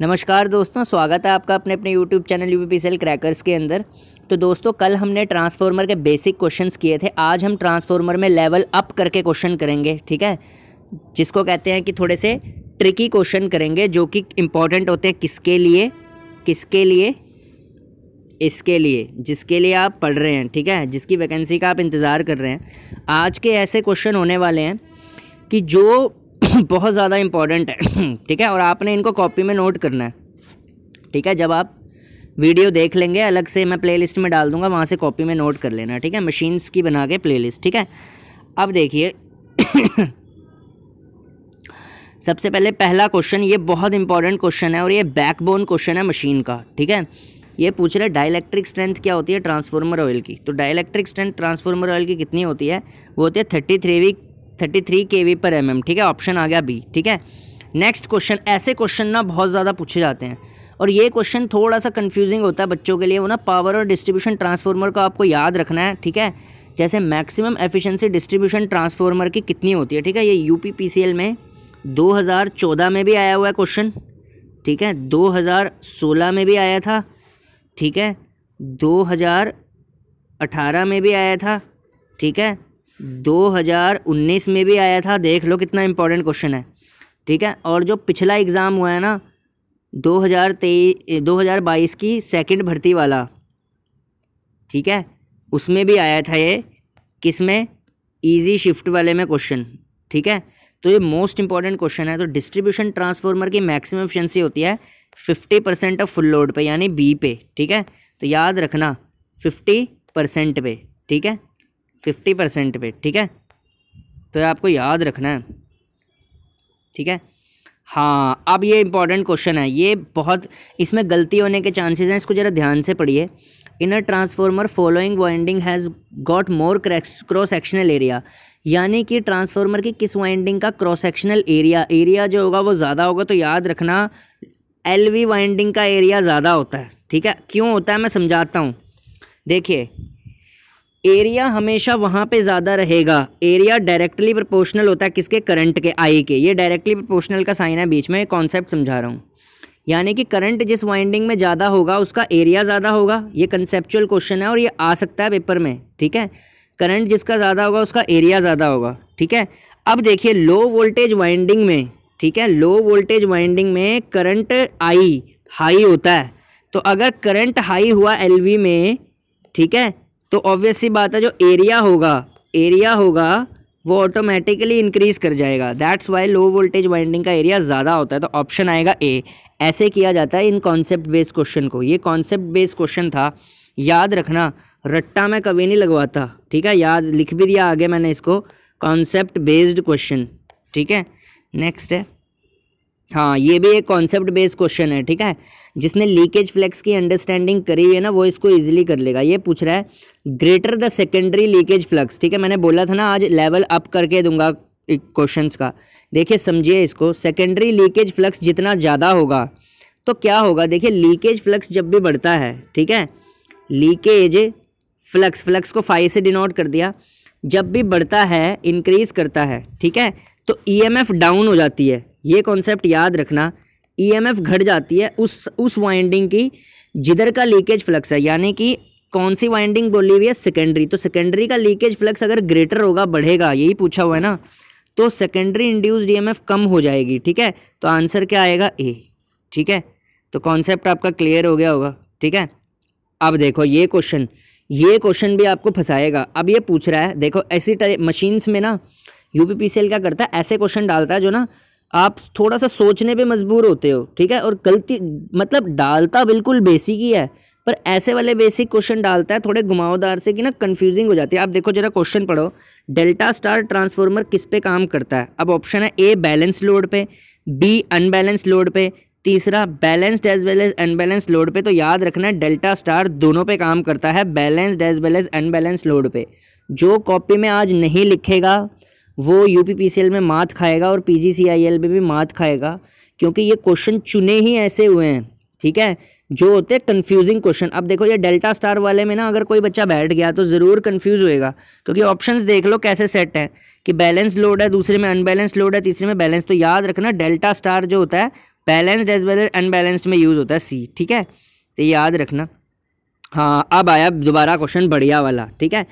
नमस्कार दोस्तों स्वागत है आपका अपने अपने YouTube channel U P crackers के अंदर तो दोस्तों कल हमने ट्रांसफार्मर के बेसिक क्वेश्चंस किए थे आज हम ट्रांसफार्मर में लेवल अप करके क्वेश्चन करेंगे ठीक है जिसको कहते हैं कि थोड़े से ट्रिकी क्वेश्चन करेंगे जो कि इम्पॉर्टेंट होते हैं किसके लिए किसके लिए इसके लिए जिसके लिए आप पढ़ रहे हैं ठीक है जिसकी वैकेंसी का आप इंतज़ार कर रहे हैं आज के ऐसे क्वेश्चन होने वाले हैं कि जो बहुत ज़्यादा इम्पॉर्टेंट है ठीक है और आपने इनको कॉपी में नोट करना है ठीक है जब आप वीडियो देख लेंगे अलग से मैं प्लेलिस्ट में डाल दूंगा वहाँ से कॉपी में नोट कर लेना ठीक है मशीन्स की बना के प्लेलिस्ट ठीक है अब देखिए सबसे पहले पहला क्वेश्चन ये बहुत इंपॉर्टेंट क्वेश्चन है और ये बैकबोन क्वेश्चन है मशीन का ठीक है ये पूछ रहे डायलैक्ट्रिक स्ट्रेंथ क्या होती है ट्रांसफॉर्मर ऑयल की तो डायलैक्ट्रिक स्ट्रेंथ ट्रांसफॉर्मर ऑयल की कितनी होती है वो होती है thirty three V thirty three K V पर एम एम ठीक है ऑप्शन आ गया बी ठीक है नेक्स्ट क्वेश्चन ऐसे क्वेश्चन ना बहुत ज़्यादा पूछे जाते हैं और ये क्वेश्चन थोड़ा सा कन्फ्यूजिंग होता है बच्चों के लिए वो ना पावर और डिस्ट्रीब्यूशन ट्रांसफार्मर को आपको याद रखना है ठीक है जैसे मैक्सिमम एफिशिएंसी डिस्ट्रीब्यूशन ट्रांसफार्मर की कितनी होती है ठीक है ये यूपीपीसीएल में 2014 में भी आया हुआ है क्वेश्चन ठीक है 2016 में भी आया था ठीक है 2018 में भी आया था ठीक है 2019 में भी आया था देख लो कितना इम्पोर्टेंट क्वेश्चन है ठीक है और जो पिछला एग्ज़ाम हुआ है ना 2023 2022 की सेकंड भर्ती वाला ठीक है उसमें भी आया था ये किस में ईजी शिफ्ट वाले में क्वेश्चन ठीक है तो ये मोस्ट इंपॉर्टेंट क्वेश्चन है तो डिस्ट्रीब्यूशन ट्रांसफॉर्मर की मैक्सिमम एफिशिएंसी होती है fifty percent of full load पे यानी बी पे ठीक है तो याद रखना फिफ्टी परसेंट पे ठीक है फिफ्टी परसेंट पे ठीक है तो आपको याद रखना है ठीक है हाँ अब ये इंपॉर्टेंट क्वेश्चन है ये बहुत इसमें गलती होने के चांसेस हैं इसको ज़रा ध्यान से पढ़िए inner transformer following winding has got more cross sectional area यानी कि ट्रांसफार्मर की किस वाइंडिंग का क्रॉस सेक्शनल एरिया एरिया जो होगा वो ज़्यादा होगा तो याद रखना एल वी वाइंडिंग का एरिया ज़्यादा होता है ठीक है क्यों होता है मैं समझाता हूँ देखिए एरिया हमेशा वहाँ पे ज़्यादा रहेगा एरिया डायरेक्टली प्रोपोर्शनल होता है किसके करंट के आई के ये डायरेक्टली प्रोपोर्शनल का साइन है बीच में कॉन्सेप्ट समझा रहा हूँ यानी कि करंट जिस वाइंडिंग में ज़्यादा होगा उसका एरिया ज़्यादा होगा ये कंसेप्चुअल क्वेश्चन है और ये आ सकता है पेपर में ठीक है करंट जिसका ज़्यादा होगा उसका एरिया ज़्यादा होगा ठीक है अब देखिए लो वोल्टेज वाइंडिंग में ठीक है लो वोल्टेज वाइंडिंग में करंट आई हाई होता है तो अगर करंट हाई हुआ एल में ठीक है तो ऑब्वियस सी बात है जो एरिया होगा एरिया होगा वो ऑटोमेटिकली इंक्रीज कर जाएगा that's why low voltage winding का एरिया ज़्यादा होता है तो ऑप्शन आएगा ए ऐसे किया जाता है इन कॉन्सेप्ट बेस्ड क्वेश्चन को ये कॉन्सेप्ट बेस्ड क्वेश्चन था याद रखना रट्टा मैं कभी नहीं लगवाता ठीक है याद लिख भी दिया आगे मैंने इसको कॉन्सेप्ट बेस्ड क्वेश्चन ठीक है नेक्स्ट है हाँ ये भी एक कॉन्सेप्ट बेस्ड क्वेश्चन है ठीक है जिसने लीकेज फ्लक्स की अंडरस्टैंडिंग करी है ना वो इसको इजीली कर लेगा ये पूछ रहा है greater the secondary leakage flux ठीक है मैंने बोला था ना आज लेवल अप करके दूंगा क्वेश्चंस का देखिए समझिए इसको सेकेंडरी लीकेज फ्लक्स जितना ज़्यादा होगा तो क्या होगा देखिए लीकेज फ्लक्स जब भी बढ़ता है ठीक है लीकेज फ्लक्स फ्लक्स को फाइव से डिनोट कर दिया जब भी बढ़ता है इंक्रीज़ करता है ठीक है तो ईएमएफ e डाउन हो जाती है ये कॉन्सेप्ट याद रखना ईएमएफ e घट जाती है उस उस वाइंडिंग की जिधर का लीकेज फ्लक्स है यानी कि कौन सी वाइंडिंग बोली हुई है सेकेंडरी तो सेकेंडरी का लीकेज फ्लक्स अगर ग्रेटर होगा बढ़ेगा यही पूछा हुआ है ना तो सेकेंडरी इंड्यूस्ड ईएमएफ कम हो जाएगी ठीक है तो आंसर क्या आएगा ए ठीक है तो कॉन्सेप्ट आपका क्लियर हो गया होगा ठीक है अब देखो ये क्वेश्चन ये क्वेश्चन भी आपको फंसाएगा अब ये पूछ रहा है देखो ऐसी मशीन्स में ना एल क्या करता है ऐसे क्वेश्चन डालता है जो ना आप थोड़ा सा सोचने पे मजबूर होते हो ठीक है और गलती मतलब डालता बिल्कुल बेसिक ही है पर ऐसे वाले बेसिक क्वेश्चन डालता है थोड़े घुमावदार से कि ना कंफ्यूजिंग हो जाती है आप देखो जरा क्वेश्चन पढ़ो डेल्टा स्टार ट्रांसफार्मर किस पे काम करता है अब ऑप्शन है ए बैलेंस लोड पे बी अनबैलेंस लोड पे तीसरा balanced as well as unbalance load पे तो याद रखना डेल्टा स्टार दोनों पे काम करता है balanced as well as unbalance load पे जो कॉपी में आज नहीं लिखेगा वो यू में मात खाएगा और पी जी में भी मात खाएगा क्योंकि ये क्वेश्चन चुने ही ऐसे हुए हैं ठीक है जो होते हैं कन्फ्यूजिंग क्वेश्चन अब देखो ये डेल्टा स्टार वाले में ना अगर कोई बच्चा बैठ गया तो ज़रूर कन्फ्यूज होएगा क्योंकि ऑप्शंस देख लो कैसे सेट है कि बैलेंस लोड है दूसरे में अनबैलेंस लोड है तीसरे में बैलेंस तो याद रखना डेल्टा स्टार जो होता है बैलेंस्ड एज वेल अनबैलेंस्ड में यूज़ होता है सी ठीक है तो याद रखना हाँ अब आया दोबारा क्वेश्चन बढ़िया वाला ठीक है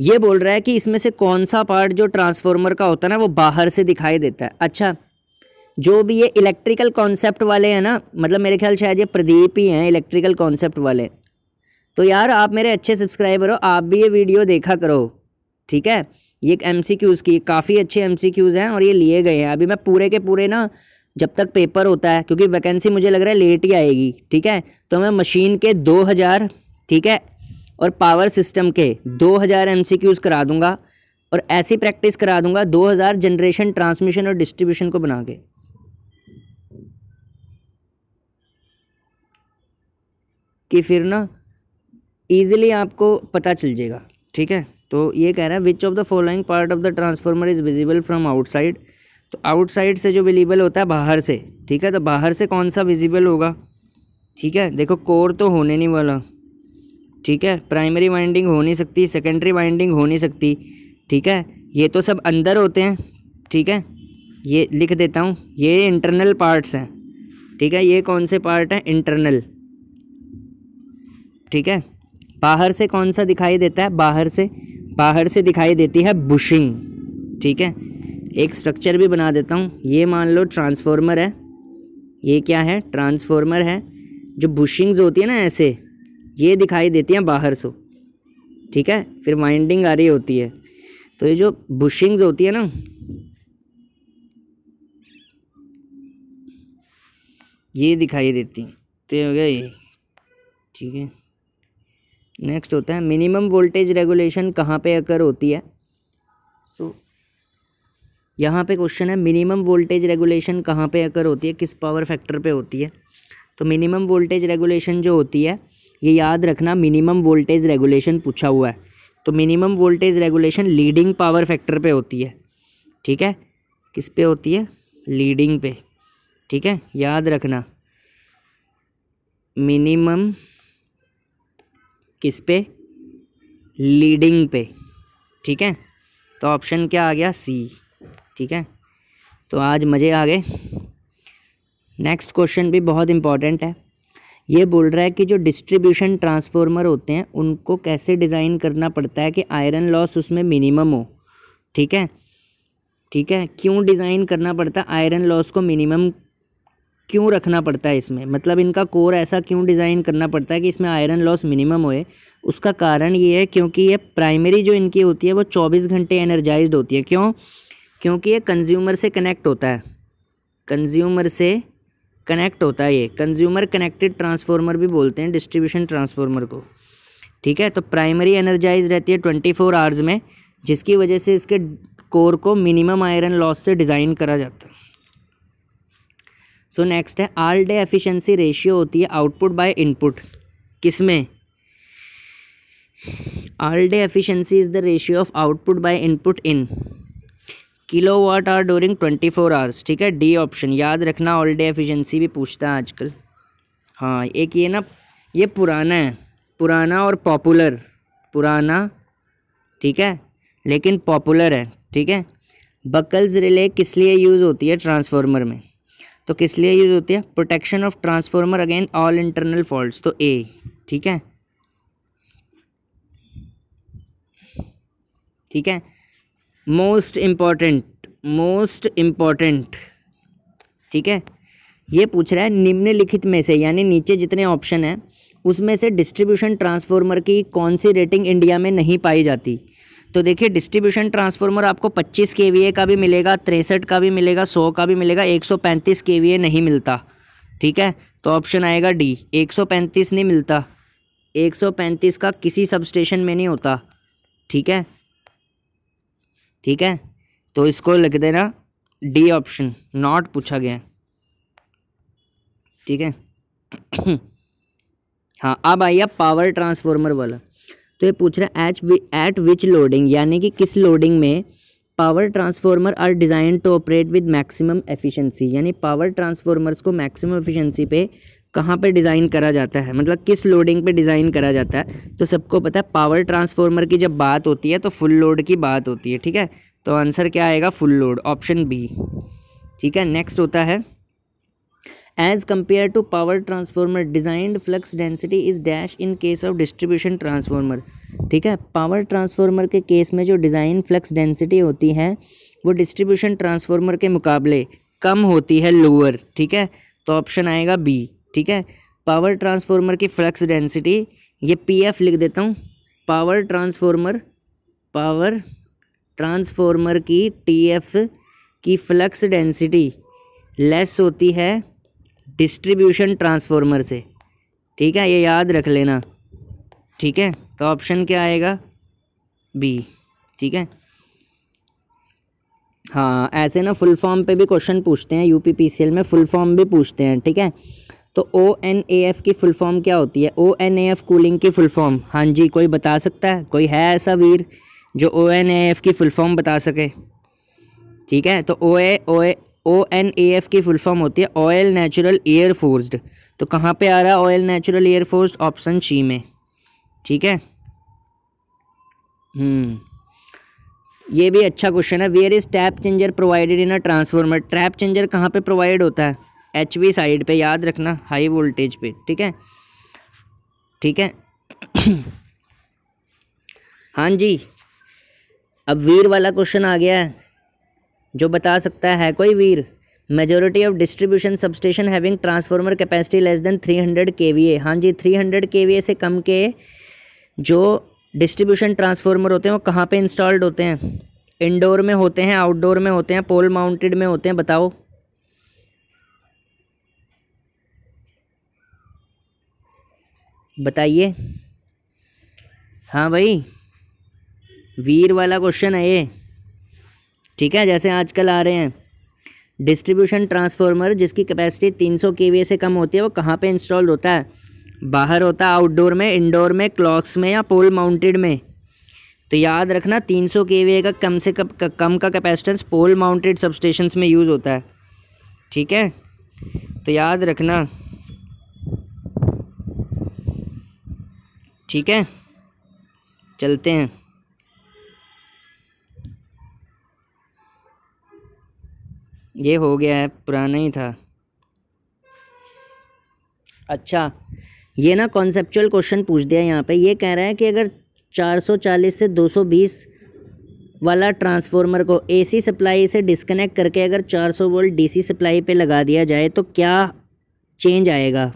ये बोल रहा है कि इसमें से कौन सा पार्ट जो ट्रांसफॉर्मर का होता है ना वो बाहर से दिखाई देता है अच्छा जो भी ये इलेक्ट्रिकल कॉन्सेप्ट वाले हैं ना मतलब मेरे ख्याल शायद ये प्रदीप ही हैं इलेक्ट्रिकल कॉन्सेप्ट वाले तो यार आप मेरे अच्छे सब्सक्राइबर हो आप भी ये वीडियो देखा करो ठीक है ये एम सी क्यूज़ की काफ़ी अच्छे एम सी क्यूज़ हैं और ये लिए गए हैं अभी मैं पूरे के पूरे ना जब तक पेपर होता है क्योंकि वैकेंसी मुझे लग रहा है लेट ही आएगी ठीक है तो मैं मशीन के दो हज़ार ठीक है और पावर सिस्टम के 2000 हज़ार करा दूंगा और ऐसी प्रैक्टिस करा दूंगा 2000 जनरेशन ट्रांसमिशन और डिस्ट्रीब्यूशन को बना के कि फिर ना ईज़िली आपको पता चल जाएगा ठीक है तो ये कह रहा है which of the following part of the transformer is visible from outside तो आउटसाइड से जो विजिबल होता है बाहर से ठीक है तो बाहर से कौन सा विजिबल होगा ठीक है देखो कोर तो होने नहीं वाला ठीक है प्राइमरी वाइंडिंग हो नहीं सकती सेकेंडरी वाइंडिंग हो नहीं सकती ठीक है ये तो सब अंदर होते हैं ठीक है ये लिख देता हूँ ये इंटरनल पार्ट्स हैं ठीक है ये कौन से पार्ट हैं इंटरनल ठीक है बाहर से कौन सा दिखाई देता है बाहर से बाहर से दिखाई देती है बुशिंग ठीक है एक स्ट्रक्चर भी बना देता हूँ ये मान लो ट्रांसफॉर्मर है ये क्या है ट्रांसफॉर्मर है जो बुशिंग्स होती है ना ऐसे ये दिखाई देती हैं बाहर से ठीक है फिर वाइंडिंग आ रही होती है तो ये जो बुशिंग्स होती है ना ये दिखाई देती हैं तो ये हो गया ये ठीक है नेक्स्ट होता है मिनिमम वोल्टेज रेगुलेशन कहाँ पे अकर होती है सो so, यहाँ पे क्वेश्चन है मिनिमम वोल्टेज रेगुलेशन कहाँ पे अकर होती है किस पावर फैक्टर पे होती है तो मिनिमम वोल्टेज रेगुलेशन जो होती है ये याद रखना मिनिमम वोल्टेज रेगुलेशन पूछा हुआ है तो minimum voltage regulation leading power factor पे होती है ठीक है किस पे होती है लीडिंग पे ठीक है याद रखना मिनिमम किस पे लीडिंग पे ठीक है तो ऑप्शन क्या आ गया सी ठीक है तो आज मज़े आ गए नेक्स्ट क्वेश्चन भी बहुत इंपॉर्टेंट है ये बोल रहा है कि जो डिस्ट्रीब्यूशन ट्रांसफॉर्मर होते हैं उनको कैसे डिज़ाइन करना पड़ता है कि आयरन लॉस उसमें मिनिमम हो ठीक है ठीक है क्यों डिज़ाइन करना पड़ता है आयरन लॉस को मिनिमम क्यों रखना पड़ता है इसमें मतलब इनका कोर ऐसा क्यों डिज़ाइन करना पड़ता है कि इसमें आयरन लॉस मिनिमम होए उसका कारण ये है क्योंकि ये प्राइमरी जो इनकी होती है वो चौबीस घंटे एनर्जाइज्ड होती है क्यों क्योंकि ये कंज्यूमर से कनेक्ट होता है कंज्यूमर से कनेक्ट होता है ये कंज्यूमर कनेक्टेड ट्रांसफार्मर भी बोलते हैं डिस्ट्रीब्यूशन ट्रांसफार्मर को ठीक है तो प्राइमरी एनर्जाइज रहती है ट्वेंटी फोर आवर्स में जिसकी वजह से इसके कोर को मिनिमम आयरन लॉस से डिज़ाइन करा जाता है सो so नेक्स्ट है आल डे एफिशिएंसी रेशियो होती है आउटपुट बाय इनपुट किस में all day efficiency is the ratio of output by input in kilowatt hour during twenty four hours ठीक है डी ऑप्शन याद रखना ऑल डे एफिशिएंसी भी पूछता है आजकल हाँ एक ये ना ये पुराना है पुराना और पॉपुलर पुराना ठीक है लेकिन पॉपुलर है ठीक है बकल्स रिले किस लिए यूज़ होती है ट्रांसफार्मर में तो किस लिए यूज़ होती है protection of transformer against all internal faults तो ए ठीक है ठीक है मोस्ट इम्पॉर्टेंट मोस्ट इम्पॉर्टेंट ठीक है ये पूछ रहा है निम्नलिखित में से यानी नीचे जितने ऑप्शन हैं उसमें से डिस्ट्रीब्यूशन ट्रांसफॉर्मर की कौन सी रेटिंग इंडिया में नहीं पाई जाती तो देखिए डिस्ट्रीब्यूशन ट्रांसफॉर्मर आपको 25 के का भी मिलेगा तिरसठ का भी मिलेगा 100 का भी मिलेगा 135 के नहीं मिलता ठीक है तो ऑप्शन आएगा डी 135 नहीं मिलता 135 का किसी सब में नहीं होता ठीक है ठीक है तो इसको लिख देना डी ऑप्शन नॉट पूछा गया ठीक है हाँ अब आइए पावर ट्रांसफार्मर वाला तो ये पूछ रहा है एच एट विच लोडिंग यानी कि किस लोडिंग में power transformer are design to operate with maximum efficiency यानी पावर ट्रांसफार्मर्स को मैक्सिमम एफिशिएंसी पे कहाँ पे डिज़ाइन करा जाता है मतलब किस लोडिंग पे डिज़ाइन करा जाता है तो सबको पता है पावर ट्रांसफार्मर की जब बात होती है तो फुल लोड की बात होती है ठीक है तो आंसर क्या आएगा फुल लोड ऑप्शन बी ठीक है नेक्स्ट होता है as compare to power transformer designed flux density is dash in case of distribution transformer ठीक है पावर ट्रांसफार्मर के केस में जो डिज़ाइन फ्लक्स डेंसिटी होती है वो डिस्ट्रीब्यूशन ट्रांसफार्मर के मुकाबले कम होती है लोअर ठीक है तो ऑप्शन आएगा बी ठीक है पावर ट्रांसफॉर्मर की फ्लक्स डेंसिटी ये पीएफ लिख देता हूँ पावर ट्रांसफॉर्मर पावर ट्रांसफॉर्मर की टीएफ की फ्लक्स डेंसिटी लेस होती है डिस्ट्रीब्यूशन ट्रांसफॉर्मर से ठीक है ये याद रख लेना ठीक है तो ऑप्शन क्या आएगा बी ठीक है हाँ ऐसे ना फुल फॉर्म पे भी क्वेश्चन पूछते हैं यूपीपीसीएल में फुल फॉर्म भी पूछते हैं ठीक है तो ओ एन ए एफ़ की फुल फॉर्म क्या होती है O N A F cooling की फुल फॉर्म हाँ जी कोई बता सकता है कोई है ऐसा वीर जो ओ एन ए एफ़ की फुल फॉर्म बता सके ठीक है तो O A O A O N A F की फुल फॉर्म होती है ऑयल नेचुरल एयर फोर्स्ड तो कहाँ पे आ रहा है oil natural air force option C में ठीक है हम्म। ये भी अच्छा क्वेश्चन है where is tap changer provided in a transformer trap changer कहाँ पे प्रोवाइड होता है एच वी साइड पे याद रखना हाई वोल्टेज पे ठीक है ठीक है हाँ जी अब वीर वाला क्वेश्चन आ गया है जो बता सकता है कोई वीर majority of distribution substation having transformer capacity less than 300 A हाँ जी 300 ए से कम के जो डिस्ट्रीब्यूशन ट्रांसफार्मर होते हैं वो कहाँ पे इंस्टॉल्ड होते हैं इंडोर में होते हैं आउटडोर में होते हैं पोल माउंटेड में होते हैं बताओ बताइए हाँ भाई वीर वाला क्वेश्चन है ये ठीक है जैसे आजकल आ रहे हैं डिस्ट्रीब्यूशन ट्रांसफार्मर जिसकी कैपेसिटी 300 के से कम होती है वो कहाँ पे इंस्टॉल होता है बाहर होता है आउटडोर में इंडोर में क्लॉक्स में या पोल माउंटेड में तो याद रखना 300 के का कम से कम कम का कैपेसिटेंस पोल माउंटेड सबस्टेशंस में यूज़ होता है ठीक है तो याद रखना ठीक है चलते हैं ये हो गया है पुराना ही था अच्छा ये ना कॉन्सेपचुअल क्वेश्चन पूछ दिया यहाँ पे ये कह रहा है कि अगर 440 से 220 वाला ट्रांसफार्मर को एसी सप्लाई से डिस्कनेक्ट करके अगर 400 वोल्ट डीसी सप्लाई पे लगा दिया जाए तो क्या चेंज आएगा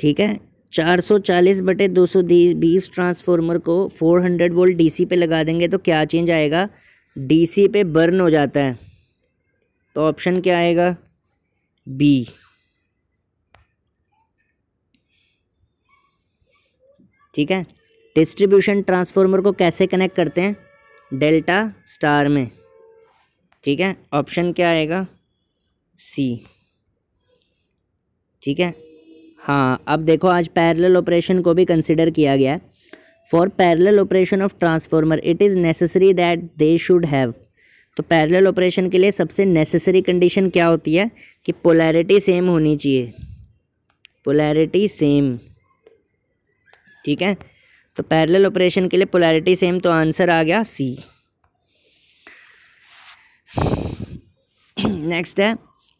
ठीक है 440 बटे 220 ट्रांसफार्मर को 400 वोल्ट डीसी पे लगा देंगे तो क्या चेंज आएगा डीसी पे बर्न हो जाता है तो ऑप्शन क्या आएगा बी ठीक है डिस्ट्रीब्यूशन ट्रांसफार्मर को कैसे कनेक्ट करते हैं डेल्टा स्टार में ठीक है ऑप्शन क्या आएगा सी ठीक है हाँ अब देखो आज पैरेलल ऑपरेशन को भी कंसिडर किया गया है for parallel operation of transformer it is necessary that they should have तो पैरेलल ऑपरेशन के लिए सबसे नेसेसरी कंडीशन क्या होती है कि पोलैरिटी सेम होनी चाहिए पोलैरिटी सेम ठीक है तो पैरेलल ऑपरेशन के लिए पोलैरिटी सेम तो आंसर आ गया सी नेक्स्ट है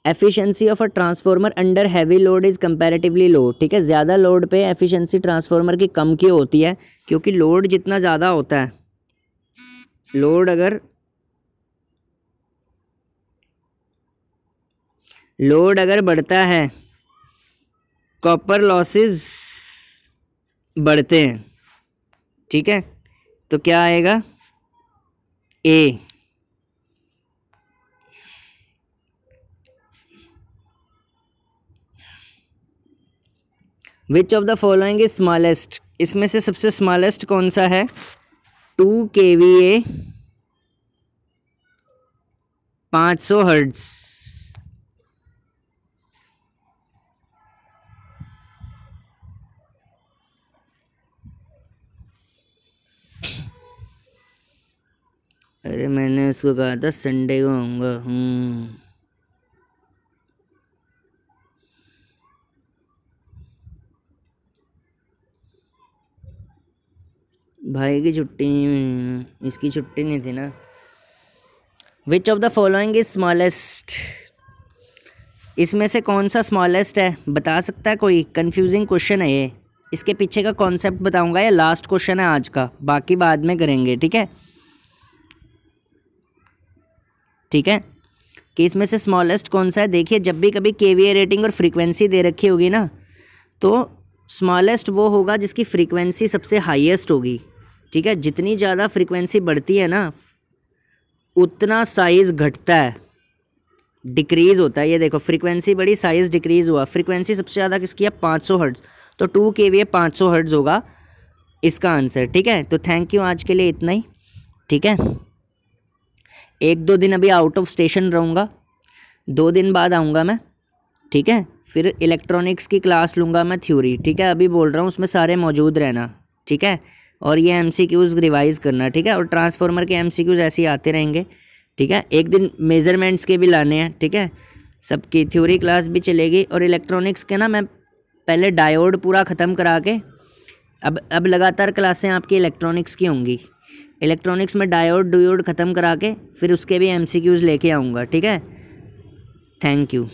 efficiency of a transformer under heavy load is comparatively low ठीक है ज़्यादा लोड पे एफिशिएंसी ट्रांसफार्मर की कम की होती है क्योंकि लोड जितना ज़्यादा होता है लोड अगर लोड अगर बढ़ता है कॉपर लॉसेस बढ़ते हैं ठीक है तो क्या आएगा A which of the following is smallest इसमें से सबसे स्मॉलेस्ट कौन सा है टू के वी ए पाँच सौ हर्ड्स अरे मैंने उसको कहा था संडे को आऊँगा हूँ हम्म। भाई की छुट्टी हम्म, इसकी छुट्टी नहीं थी ना which of the following is smallest इसमें से कौन सा स्मॉलेस्ट है बता सकता है कोई कंफ्यूजिंग क्वेश्चन है ये इसके पीछे का कॉन्सेप्ट बताऊंगा ये लास्ट क्वेश्चन है आज का बाकी बाद में करेंगे ठीक है ठीक है कि इसमें से स्मॉलेस्ट कौन सा है देखिए जब भी कभी के रेटिंग और फ्रीक्वेंसी दे रखी होगी ना तो स्मॉलेस्ट वो होगा जिसकी फ्रीक्वेंसी सबसे हाईएस्ट होगी ठीक है जितनी ज़्यादा फ्रीक्वेंसी बढ़ती है ना उतना साइज़ घटता है डिक्रीज़ होता है ये देखो फ्रीक्वेंसी बड़ी साइज़ डिक्रीज़ हुआ फ्रीक्वेंसी सबसे ज़्यादा किसकी है पाँच सौ हर्ट्स तो टू के वी पाँच सौ हर्ट्ज़ होगा इसका आंसर ठीक है तो थैंक यू आज के लिए इतना ही ठीक है एक दो दिन अभी आउट ऑफ स्टेशन रहूँगा दो दिन बाद आऊँगा मैं ठीक है फिर इलेक्ट्रॉनिक्स की क्लास लूँगा मैं थ्योरी ठीक है अभी बोल रहा हूँ उसमें सारे मौजूद रहना ठीक है और ये एम सी क्यूज़ रिवाइज़ करना ठीक है और ट्रांसफार्मर के एम सी क्यूज़ ऐसे ही आते रहेंगे ठीक है एक दिन मेजरमेंट्स के भी लाने हैं ठीक है सबकी थ्योरी क्लास भी चलेगी और इलेक्ट्रॉनिक्स के ना मैं पहले डायोड पूरा ख़त्म करा के अब अब लगातार क्लासें आपकी इलेक्ट्रॉनिक्स की होंगी इलेक्ट्रॉनिक्स में डायोड डूड ख़त्म करा के फिर उसके भी एम सी क्यूज़ लेके आऊँगा ठीक है थैंक यू